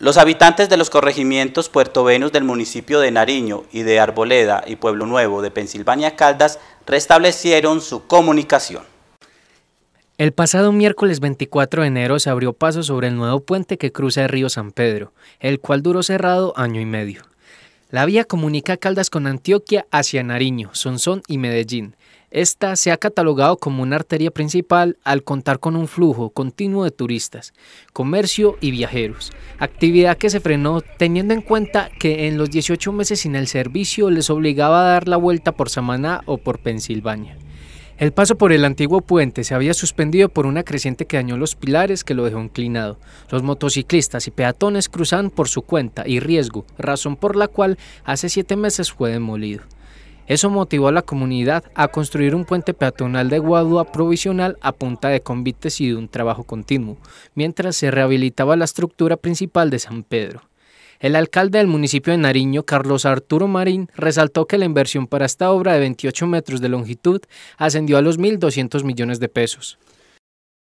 Los habitantes de los corregimientos Venus del municipio de Nariño y de Arboleda y Pueblo Nuevo de Pensilvania Caldas restablecieron su comunicación. El pasado miércoles 24 de enero se abrió paso sobre el nuevo puente que cruza el río San Pedro, el cual duró cerrado año y medio. La vía comunica Caldas con Antioquia hacia Nariño, Sonsón y Medellín, esta se ha catalogado como una arteria principal al contar con un flujo continuo de turistas, comercio y viajeros, actividad que se frenó teniendo en cuenta que en los 18 meses sin el servicio les obligaba a dar la vuelta por Samaná o por Pensilvania. El paso por el antiguo puente se había suspendido por una creciente que dañó los pilares que lo dejó inclinado. Los motociclistas y peatones cruzan por su cuenta y riesgo, razón por la cual hace siete meses fue demolido. Eso motivó a la comunidad a construir un puente peatonal de Guadua provisional a punta de convites y de un trabajo continuo, mientras se rehabilitaba la estructura principal de San Pedro. El alcalde del municipio de Nariño, Carlos Arturo Marín, resaltó que la inversión para esta obra de 28 metros de longitud ascendió a los 1.200 millones de pesos.